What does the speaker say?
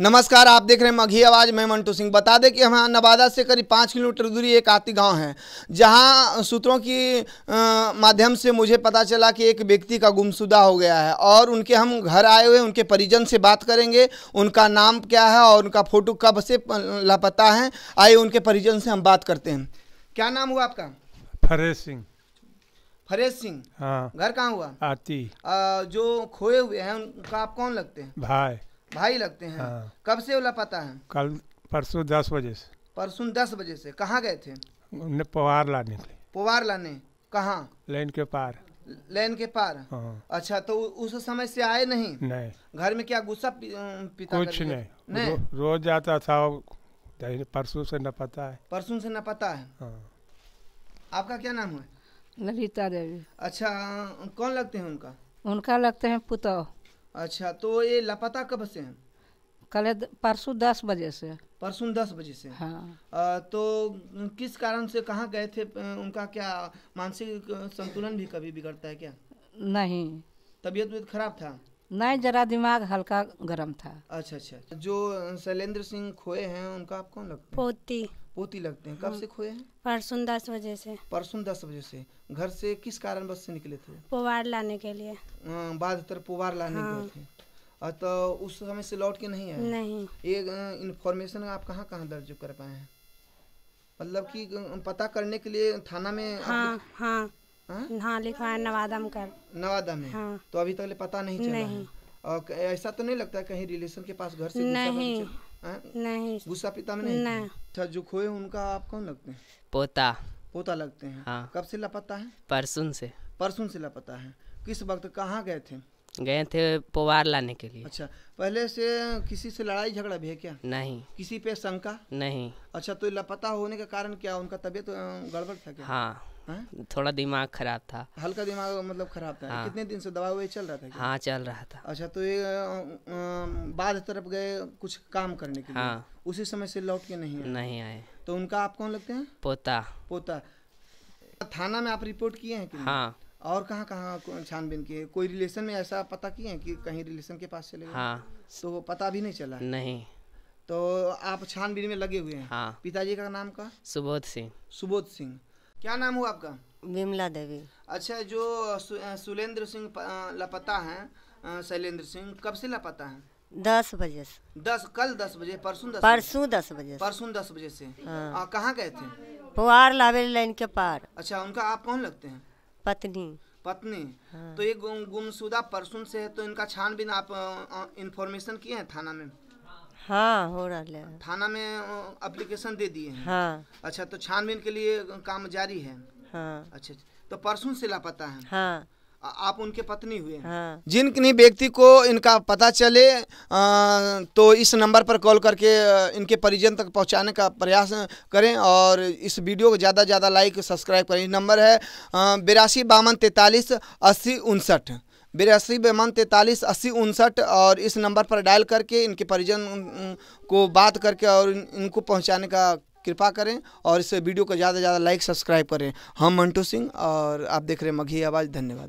नमस्कार आप देख रहे हैं मघी आवाज़ मैं मंटू सिंह बता दें कि हम नवादा से करीब पाँच किलोमीटर दूरी एक आती गांव है जहां सूत्रों की माध्यम से मुझे पता चला कि एक व्यक्ति का गुमशुदा हो गया है और उनके हम घर आए हुए उनके परिजन से बात करेंगे उनका नाम क्या है और उनका फ़ोटो कब से लापता है आइए उनके परिजन से हम बात करते हैं क्या नाम हुआ आपका फरेज सिंह फरेज सिंह हाँ घर कहाँ हुआ आती आ, जो खोए हुए हैं उनका आप कौन लगते हैं भाई भाई लगते हैं हाँ। कब से वाला पता है कल परसों दस बजे से परसों दस बजे से कहाँ गए थे पवार लाने के पवार लाने कहाँ लाइन के पार लेन के पार हाँ। अच्छा तो उस समय से आए नहीं नहीं घर में क्या गुस्सा पिता कुछ नहीं, नहीं? रो, रोज आता था परसों से न पता है परसों से न पता है हाँ। आपका क्या नाम है ललिता देवी अच्छा कौन लगते हैं उनका उनका लगते हैं पुतौ अच्छा तो ये लापता कब से हैं कल परसों दस बजे से परसों दस बजे से हाँ आ, तो किस कारण से कहाँ गए थे उनका क्या मानसिक संतुलन भी कभी बिगड़ता है क्या नहीं तबीयत खराब था नहीं जरा दिमाग हल्का गर्म था अच्छा अच्छा जो शैलेंद्र सिंह खोए हैं उनका आप कौन लगते हैं पोती पोती लगते हैं कब से खोए हैं परसों दस बजे से परसों दस बजे से घर से किस कारण बस से निकले थे पुवार लाने के लिए बाद तर पुवार लाने हाँ। गए थे तो उस समय से लौट के नहीं आए नहीं ये इन्फॉर्मेशन आप कहाँ कहाँ दर्ज कर पाए हैं मतलब कि पता करने के लिए थाना में हाँ, हाँ हाँ लिखवाए नवादम में कर नवादम में हाँ तो अभी तक पता नहीं चला नहीं और ऐसा तो नहीं लगता कहीं रिलेशन के पास घर से नहीं हाँ? नहीं गुस्सा पिता में नहीं अच्छा जो खोए उनका आप कौन लगते हैं पोता पोता लगते हैं हाँ कब से लापता है परसों से परसों से लापता है किस वक्त कहाँ गए थे गए थे पोवार लाने के लिए अच्छा पहले से किसी से लड़ाई झगड़ा भी है क्या नहीं किसी पे शंका नहीं अच्छा तो लापता होने का कारण क्या उनका तबियत तो गड़बड़ था क्या हाँ है? थोड़ा दिमाग खराब था हल्का दिमाग मतलब खराब था हाँ। कितने दिन से दवा हुए चल रहा था क्या? हाँ चल रहा था अच्छा तो ये बाद तरफ गए कुछ काम करने के लिए हाँ। उसी समय से लौट के नहीं आए नहीं आए तो उनका आप कौन लगते हैं पोता पोता थाना में आप रिपोर्ट किए हैं हाँ और कहाँ कहाँ छानबीन किए कोई रिलेशन में ऐसा पता किए कि कहीं रिलेशन के पास चले गए हाँ तो पता भी नहीं चला नहीं तो आप छानबीन में लगे हुए हैं हाँ पिताजी का नाम का सुबोध सिंह सुबोध सिंह क्या नाम हुआ आपका विमला देवी अच्छा जो सुलेंद्र सिंह लापता है शैलेंद्र सिंह कब से लापता है दस बजे से दस कल दस बजे परसों दस परसों दस बजे परसों दस बजे से हाँ। कहाँ गए थे पुआर लावे लाइन के पार अच्छा उनका आप कौन लगते हैं पत्नी पत्नी हाँ। तो ये गुमशुदा परसों से है तो इनका छानबीन आप इंफॉर्मेशन किए हैं थाना में हाँ हो रहा है थाना में एप्लीकेशन दे दिए हैं हाँ अच्छा तो छानबीन के लिए काम जारी है हाँ अच्छा, अच्छा। तो परसों से लापता है हाँ आप उनके पत्नी हुए हाँ। जिन व्यक्ति को इनका पता चले आ, तो इस नंबर पर कॉल करके इनके परिजन तक पहुंचाने का प्रयास करें और इस वीडियो को ज़्यादा से ज़्यादा लाइक सब्सक्राइब करें नंबर है बिरासी बावन तैंतालीस अस्सी उनसठ बिरासी बेमन तैंतालीस अस्सी उनसठ और इस नंबर पर डायल करके इनके परिजन को बात करके और इनको पहुँचाने का कृपा करें और इस वीडियो को ज़्यादा से ज़्यादा लाइक सब्सक्राइब करें हम मंटू सिंह और आप देख रहे हैं मघी आवाज़ धन्यवाद